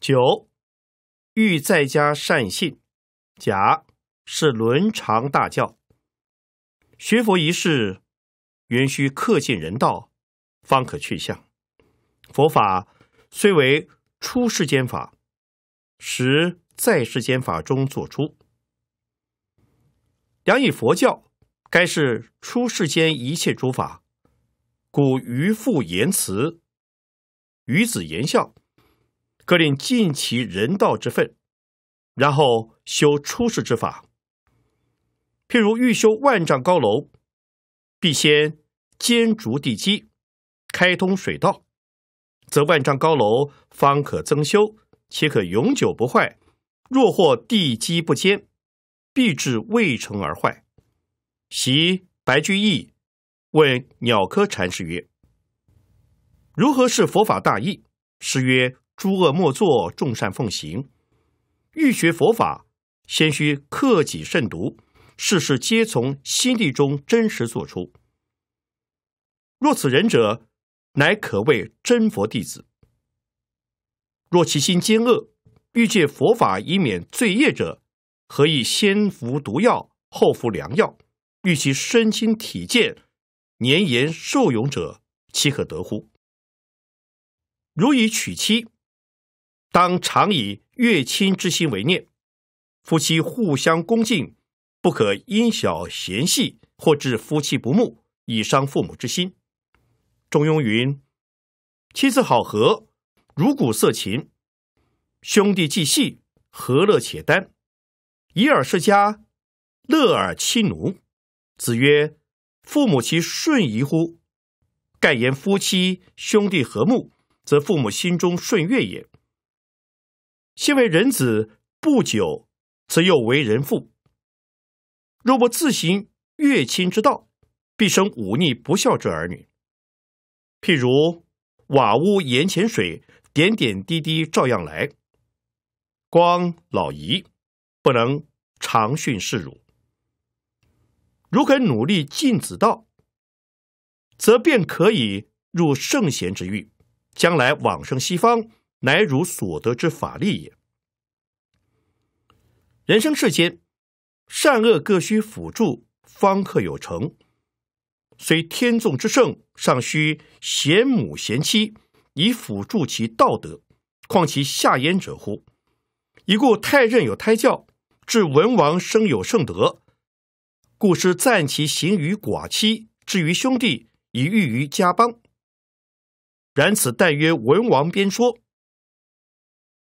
九，欲在家善信，甲是伦常大教。学佛一事，原须恪尽人道，方可去向。佛法虽为出世间法，实在世间法中做出。良以佛教，该是出世间一切诸法，故于父言辞，于子言孝，各令尽其人道之分，然后修出世之法。譬如欲修万丈高楼，必先坚筑地基，开通水道，则万丈高楼方可增修，且可永久不坏。若或地基不坚，必至未成而坏。习白居易问鸟科禅师曰：“如何是佛法大意？”师曰：“诸恶莫作，众善奉行。欲学佛法，先须克己慎独，事事皆从心地中真实做出。若此人者，乃可谓真佛弟子。若其心奸恶，欲借佛法以免罪业者。”何以先服毒药，后服良药？欲其身心体健，年延寿永者，岂可得乎？如以娶妻，当常以悦亲之心为念，夫妻互相恭敬，不可因小嫌隙，或致夫妻不睦，以伤父母之心。中庸云：“妻子好合，如鼓瑟琴；兄弟既细，何乐且单。”以尔世家，乐尔亲奴。子曰：“父母其顺宜乎？”盖言夫妻兄弟和睦，则父母心中顺悦也。先为人子不久，则又为人父。若不自行悦亲之道，必生忤逆不孝之儿女。譬如瓦屋檐前水，点点滴滴照样来。光老夷。不能常训示汝，如肯努力尽子道，则便可以入圣贤之域，将来往生西方，乃汝所得之法力也。人生世间，善恶各需辅助，方可有成。虽天纵之圣，尚需贤母贤妻以辅助其道德，况其下焉者乎？以故太任有胎教。至文王生有圣德，故师赞其行于寡妻，至于兄弟，以喻于家邦。然此但曰文王边说。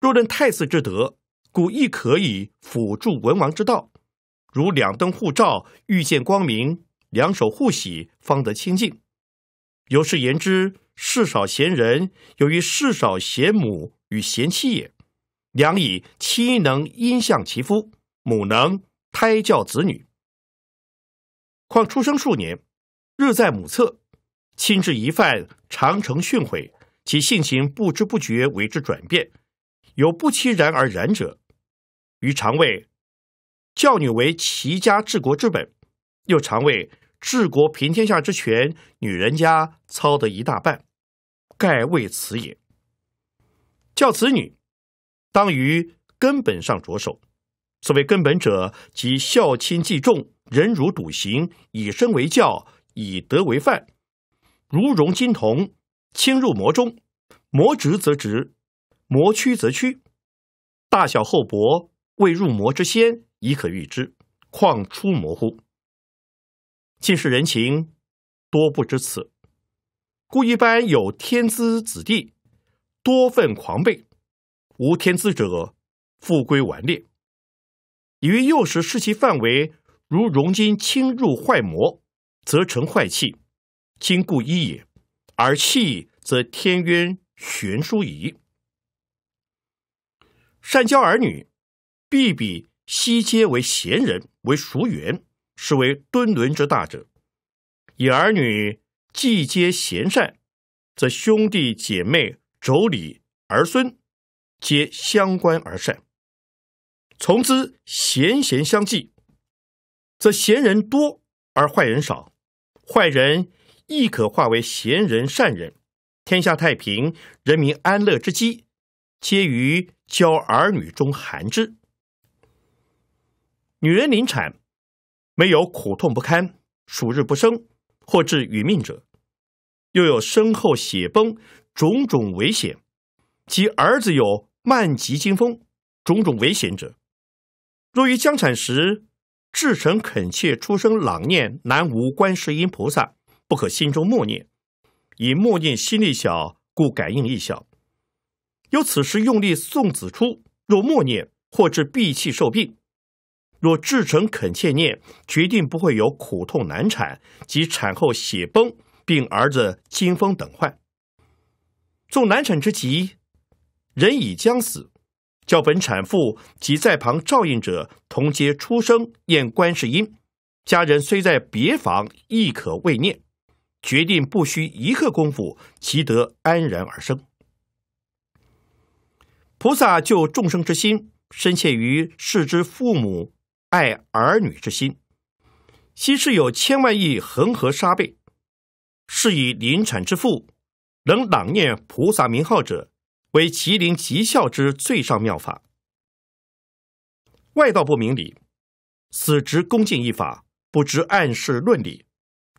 若论太子之德，故亦可以辅助文王之道。如两灯互照，遇见光明；两手互洗，方得清净。有是言之，世少贤人，由于世少贤母与贤妻也。良以妻能因向其夫。母能胎教子女，况出生数年，日在母侧，亲至疑犯，常成训诲，其性情不知不觉为之转变，有不期然而然者。余常谓教女为齐家治国之本，又常谓治国平天下之权，女人家操得一大半，盖为此也。教子女当于根本上着手。所谓根本者，即孝亲济重，忍辱笃行，以身为教，以德为范。如融金铜，轻入魔中，魔直则直，魔屈则屈。大小厚薄，未入魔之先已可预知，况出魔乎？近是人情，多不知此。故一般有天资子弟，多份狂悖；无天资者，复归顽劣。以幼时视其范围，如融金侵入坏魔，则成坏气，金固一也；而气则天渊悬殊矣。善教儿女，必比悉皆为贤人，为熟缘，是为敦伦之大者。以儿女既皆贤善，则兄弟姐妹、妯娌、儿孙，皆相关而善。从之贤贤相济，则贤人多而坏人少，坏人亦可化为贤人善人，天下太平，人民安乐之基，皆于教儿女中含之。女人临产，没有苦痛不堪，数日不生，或致殒命者；又有身后血崩，种种危险；及儿子有慢疾惊风，种种危险者。若于将产时，至诚恳切出声朗念南无观世音菩萨，不可心中默念，以默念心力小，故感应亦小。有此时用力送子出，若默念或致闭气受病；若至诚恳切念，决定不会有苦痛难产及产后血崩，并儿子惊风等患。纵难产之疾，人已将死。教本产妇及在旁照应者同皆出声念观世音，家人虽在别房，亦可慰念。决定不需一刻功夫，其得安然而生。菩萨救众生之心，深切于视之父母爱儿女之心。昔世有千万亿恒河沙贝，是以临产之父能朗念菩萨名号者。为麒麟极孝之最上妙法，外道不明理，此只恭敬一法，不知暗示论理。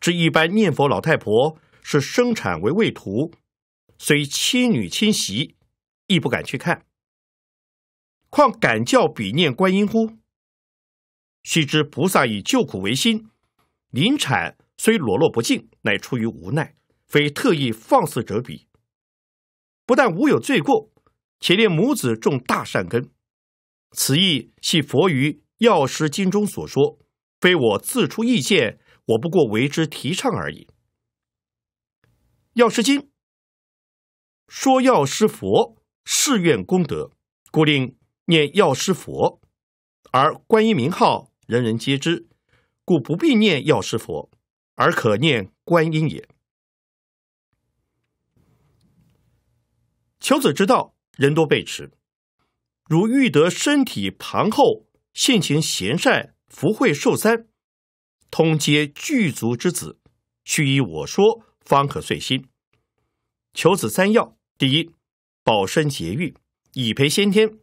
知一般念佛老太婆是生产为畏途，虽妻女亲媳，亦不敢去看。况敢教彼念观音乎？须知菩萨以救苦为心，临产虽裸露不净，乃出于无奈，非特意放肆者彼。不但无有罪过，且令母子种大善根。此意系佛于药师经中所说，非我自出意见，我不过为之提倡而已。药师经说药师佛誓愿功德，故令念药师佛；而观音名号人人皆知，故不必念药师佛，而可念观音也。求子之道，人多被持。如欲得身体庞厚、性情贤善、福慧寿三，通皆具足之子，须依我说，方可遂心。求子三要：第一，保身节欲，以培先天；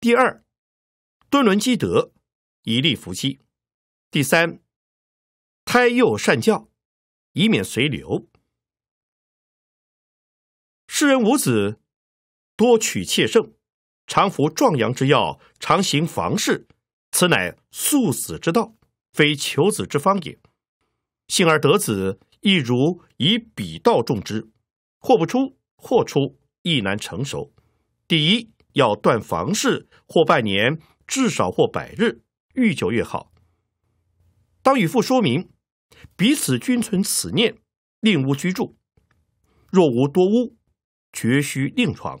第二，敦伦积德，以立福基；第三，胎幼善教，以免随流。世人无子，多取妾胜，常服壮阳之药，常行房事，此乃速死之道，非求子之方也。幸而得子，亦如以彼道种之，或不出，或出亦难成熟。第一要断房事，或半年，至少或百日，愈久越好。当与父说明，彼此均存此念，另吾居住。若无多屋，绝须另床，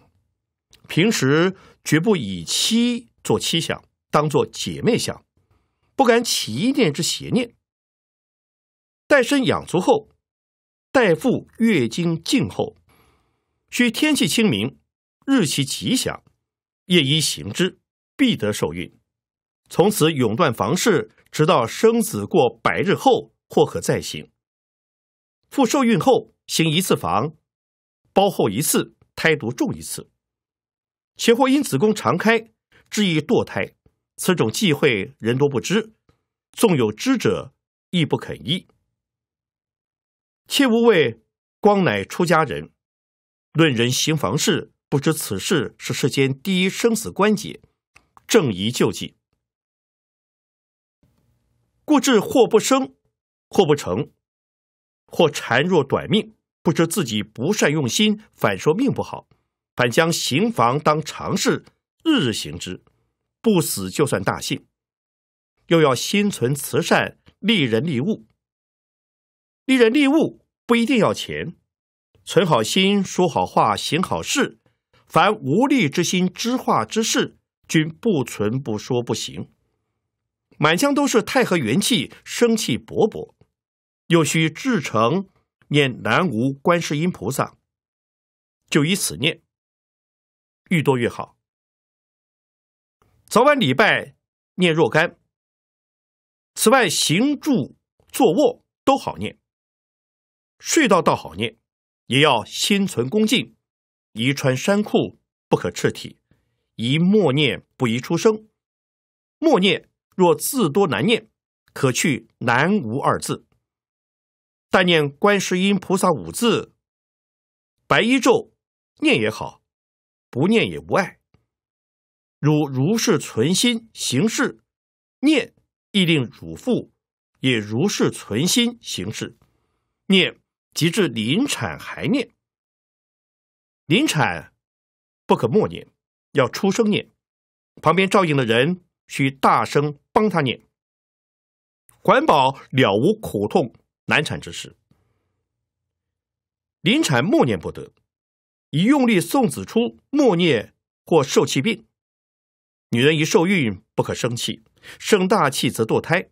平时绝不以妻做妻想，当做姐妹想，不敢起一念之邪念。待身养足后，待父月经静后，需天气清明，日期吉祥，夜一行之，必得受孕。从此永断房事，直到生子过百日后，或可再行。复受孕后，行一次房。包后一次胎毒重一次，且或因子宫常开，致意堕胎。此种忌讳，人多不知；纵有知者，亦不肯医。切勿谓光乃出家人，论人行房事，不知此事是世间第一生死关节，正宜救济。故至祸不生，祸不成，或孱弱短命。不知自己不善用心，反说命不好，反将行房当常事，日日行之，不死就算大幸。又要心存慈善，利人利物。利人利物不一定要钱，存好心，说好话，行好事。凡无利之心、知化之事，均不存、不说、不行。满腔都是太和元气，生气勃勃，又需至诚。念南无观世音菩萨，就以此念，愈多越好。早晚礼拜念若干。此外，行住坐卧都好念。睡到倒好念，也要心存恭敬。宜穿衫裤，不可赤体。宜默念，不宜出声。默念若字多难念，可去南无二字。但念观世音菩萨五字白衣咒，念也好，不念也无碍。汝如是存心行事，念亦令汝父也如是存心行事，念即至临产还念。临产不可默念，要出声念，旁边照应的人需大声帮他念，环保了无苦痛。难产之时，临产默念不得，以用力送子出，默念或受气病。女人一受孕，不可生气，生大气则堕胎。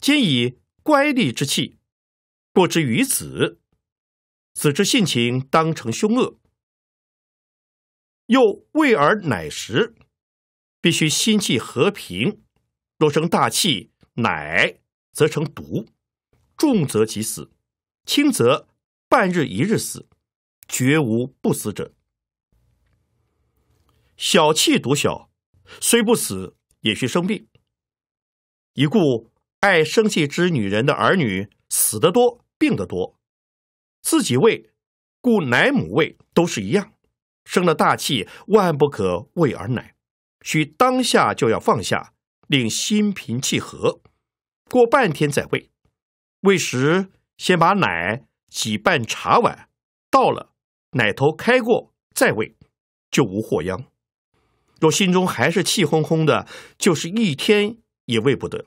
今以乖戾之气，过之于子，子之性情当成凶恶。又喂儿奶时，必须心气和平，若生大气奶，则成毒。重则即死，轻则半日一日死，绝无不死者。小气独小，虽不死也需生病。已故爱生气之女人的儿女死得多，病得多。自己喂，故奶母喂都是一样。生了大气，万不可喂儿奶，须当下就要放下，令心平气和，过半天再喂。喂食，先把奶挤半茶碗，到了奶头开过再喂，就无祸殃。若心中还是气哄哄的，就是一天也喂不得。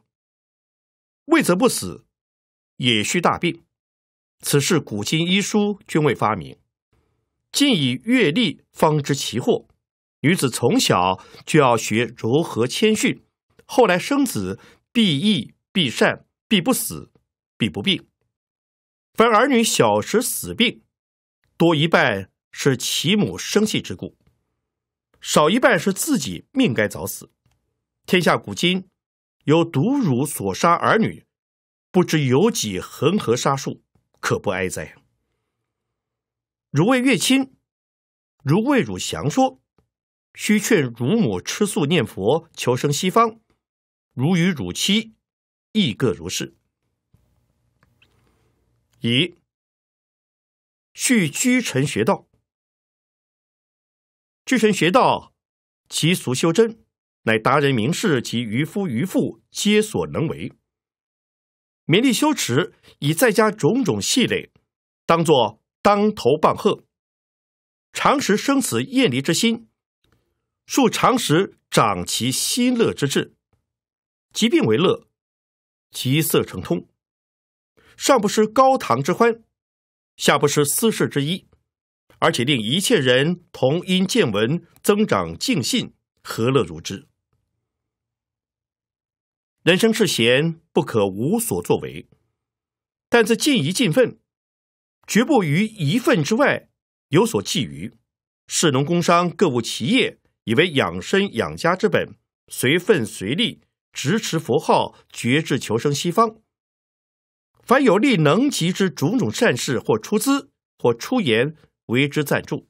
喂则不死，也需大病。此事古今医书均未发明，尽以阅历方知其祸。女子从小就要学柔和谦逊，后来生子必义必善必不死。必不病。凡儿女小时死病，多一半是其母生气之故，少一半是自己命该早死。天下古今有毒乳所杀儿女，不知有几恒河沙数，可不哀哉？如为月亲，如为汝详说，须劝乳母吃素念佛，求生西方。如与汝妻，亦各如是。一，去居臣学道。居臣学道，其俗修真，乃达人名士及渔夫渔妇皆所能为。勉力修持，以在家种种系类，当作当头棒喝，常识生死厌离之心，数常识长其心乐之志。疾病为乐，其色成通。上不失高堂之欢，下不失私事之一，而且令一切人同因见闻增长敬信，何乐如之？人生是闲，不可无所作为，但自尽一尽份，绝不于一份之外有所觊觎。士农工商各务其业，以为养身养家之本，随份随力，直持佛号，绝志求生西方。凡有力能及之种种善事，或出资，或出言为之赞助，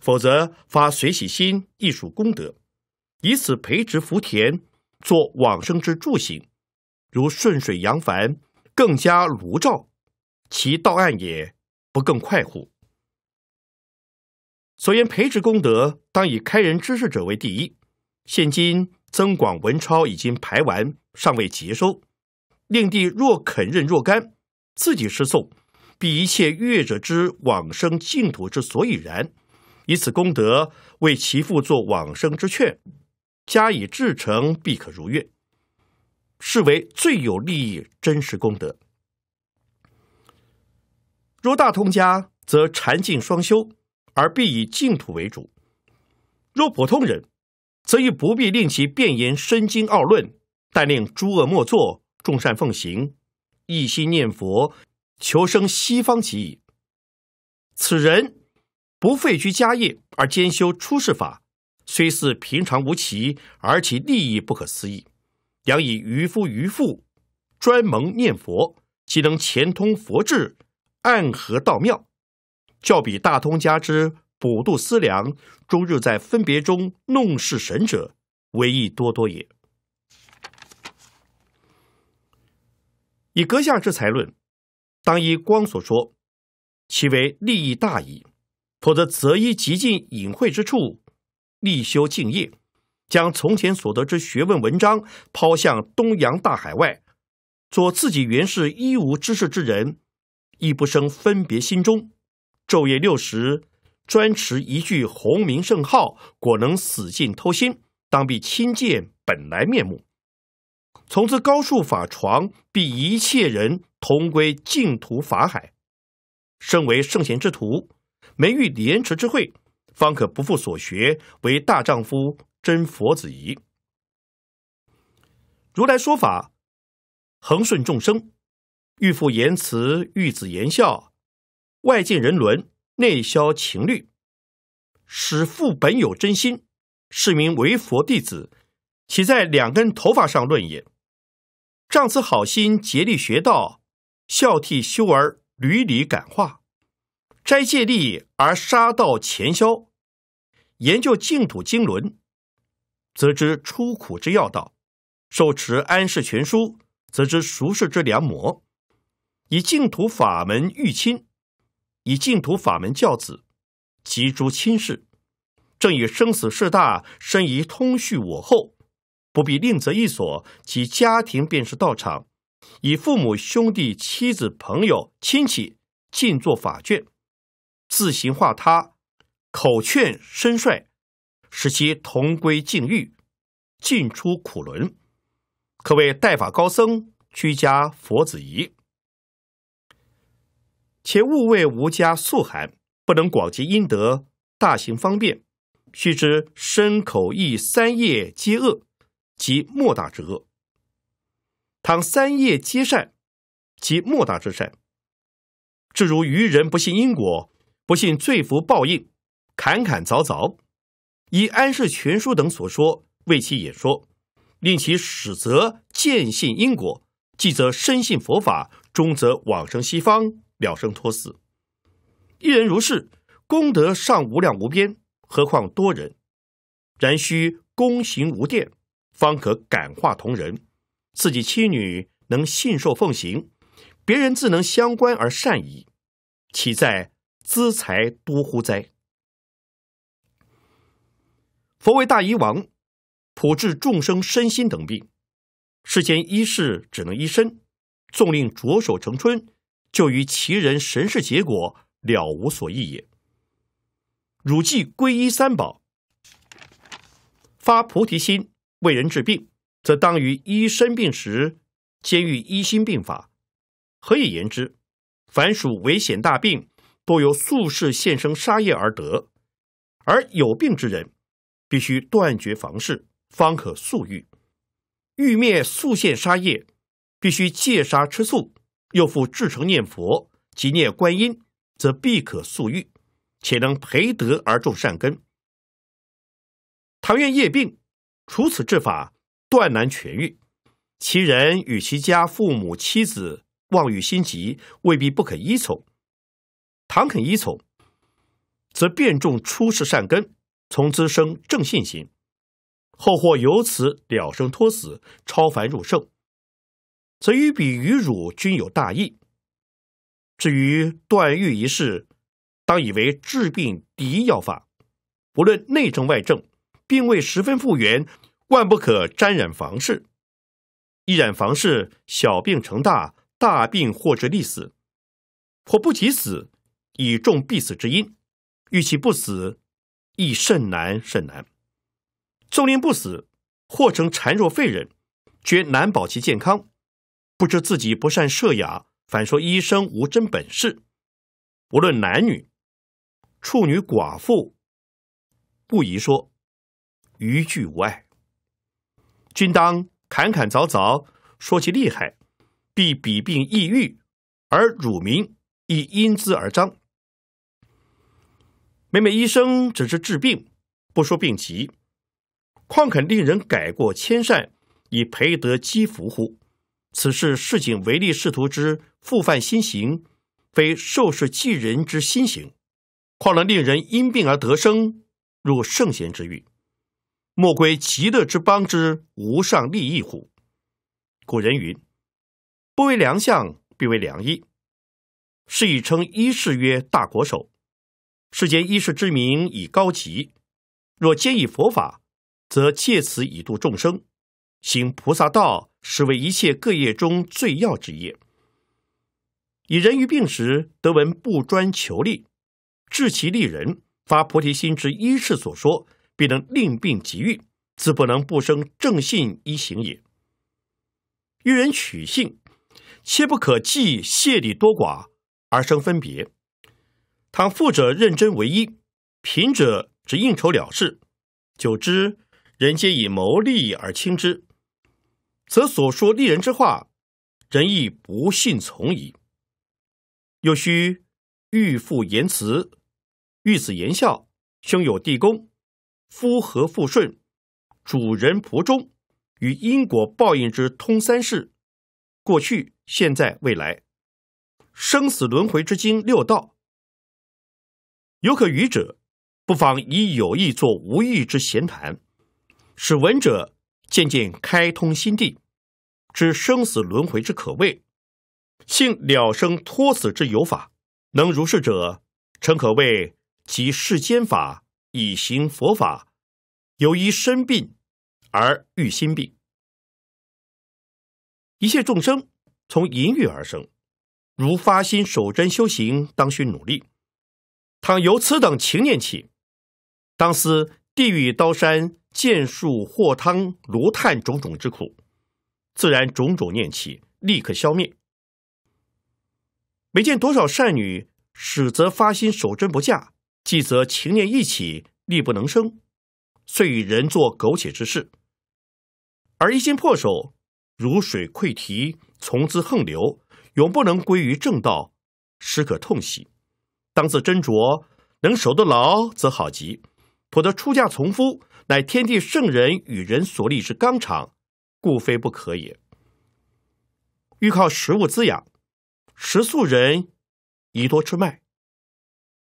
否则发随喜心亦属功德，以此培植福田，作往生之助行，如顺水扬帆，更加炉照，其到岸也不更快乎？所言培植功德，当以开人知识者为第一。现今增广文钞已经排完，尚未接收。令帝若肯认若干，自己施送，必一切乐者之往生净土之所以然，以此功德为其父做往生之劝，加以至诚，必可如愿。是为最有利益真实功德。若大通家，则禅净双修，而必以净土为主；若普通人，则亦不必令其辩言深经奥论，但令诸恶莫作。众善奉行，一心念佛，求生西方极矣。此人不废居家业而兼修出世法，虽似平常无奇，而其利益不可思议。良以渔夫渔妇专蒙念佛，即能前通佛智，暗合道妙，较比大通家之补度思量，终日在分别中弄事神者，为益多多也。以阁下之才论，当依光所说，其为利益大矣。否则，则依极尽隐晦之处，力修敬业，将从前所得之学问文章抛向东洋大海外，做自己原是一无知识之人，亦不生分别心中，昼夜六时专持一句洪名圣号，果能死尽偷心，当必亲见本来面目。从此高树法床必一切人同归净土法海。身为圣贤之徒，每遇廉耻之会，方可不负所学，为大丈夫真佛子仪。如来说法，恒顺众生，欲复言慈，欲子言孝，外尽人伦，内消情虑，使父本有真心，是名为佛弟子。岂在两根头发上论也？仗此好心竭力学道，孝悌修儿屡屡感化，斋戒力而杀道前消，研究净土经纶，则知出苦之要道；受持安世全书，则知俗世之良模。以净土法门育亲，以净土法门教子，及诸亲事，正以生死事大，深宜通续我后。不必另择一所，其家庭便是道场，以父母、兄弟、妻子、朋友、亲戚尽作法眷，自行化他，口劝身率，使其同归禁欲，尽出苦轮，可谓代法高僧居家佛子仪。且勿谓无家素寒，不能广积阴德，大行方便，须知身口意三业皆恶。其莫大之恶，倘三业皆善，其莫大之善。至如愚人不信因果，不信罪福报应，坎坎凿凿，以《安世全书》等所说为其演说，令其始则见信因果，既则深信佛法，终则往生西方，了生脱死。一人如是，功德尚无量无边，何况多人？然须功行无殿。方可感化同人，自己妻女能信受奉行，别人自能相关而善矣。岂在资财多乎哉？佛为大医王，普治众生身心等病。世间医事只能医身，纵令着手成春，就于其人神事结果了无所益也。汝既皈依三宝，发菩提心。为人治病，则当于医生病时，兼欲医心病法。何以言之？凡属危险大病，多由宿世现生杀业而得。而有病之人，必须断绝房事，方可速愈。欲灭宿现杀业，必须戒杀吃素，又复至诚念佛及念观音，则必可速愈，且能培德而种善根。唐愿业病，除此治法，断难痊愈。其人与其家父母妻子，望欲心急，未必不肯依从。倘肯依从，则变种出世善根，从滋生正信心，后或由此了生脱死，超凡入圣。则与彼与汝均有大益。至于断欲一事，当以为治病第一要法，不论内症外症。病未十分复原，万不可沾染房事。一染房事，小病成大，大病或致立死。或不及死，以重必死之因；欲其不死，亦甚难甚难。纵令不死，或成孱弱废人，绝难保其健康。不知自己不善设雅，反说医生无真本事。无论男女，处女寡妇不宜说。余句无碍，君当侃侃凿凿说其厉害，必比病抑郁，而汝民亦因之而彰。每每医生只是治病，不说病疾，况肯令人改过迁善以培德积福乎？此事市井唯利是图之复犯心行，非受世济人之心行，况能令人因病而得生，入圣贤之域？莫归其乐之邦之无上利益乎？古人云：“不为良相，必为良医。”是以称医士曰大国手。世间医士之名以高极，若兼以佛法，则借此以度众生，行菩萨道，实为一切各业中最要之业。以人于病时得闻不专求利，治其利人，发菩提心之医士所说。必能令病疾愈，自不能不生正信一行也。遇人取信，切不可计谢礼多寡而生分别。倘富者认真为一，贫者只应酬了事，久之人皆以谋利而轻之，则所说利人之话，人亦不信从矣。又须欲父言辞，遇子言孝，兄有弟恭。夫和妇顺，主人仆中，与因果报应之通三世，过去、现在、未来，生死轮回之经六道，有可与者，不妨以有意作无意之闲谈，使闻者渐渐开通心地，知生死轮回之可畏，信了生托死之有法，能如是者，诚可谓即世间法。以行佛法，由一身病而遇心病。一切众生从淫欲而生，如发心守真修行，当需努力。倘由此等情念起，当思地狱刀山剑树镬汤炉炭种种之苦，自然种种念起，立刻消灭。没见多少善女，始则发心守贞不嫁。既则情念一起，力不能生，遂与人做苟且之事，而一心破守，如水溃堤，从之横流，永不能归于正道，实可痛惜。当自斟酌，能守得牢，则好极；否则出嫁从夫，乃天地圣人与人所立之纲常，故非不可也。欲靠食物滋养，食素人宜多吃麦。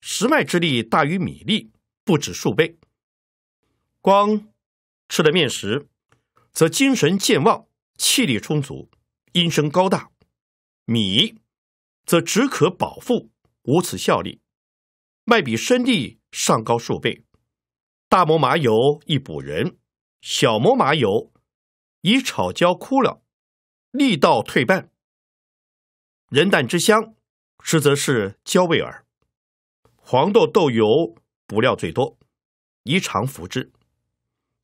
食麦之力大于米粒，不止数倍。光吃了面食，则精神健旺，气力充足，音声高大；米则止可饱腹，无此效力。麦比生力上高数倍。大磨麻油易补人，小磨麻油以炒焦枯了，力道退半。人蛋之香，实则是焦味耳。黄豆、豆油补料最多，宜常服之。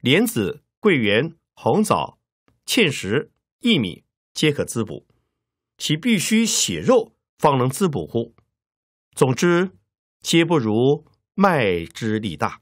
莲子、桂圆、红枣、芡实、薏米皆可滋补，其必须血肉方能滋补乎？总之，皆不如麦之力大。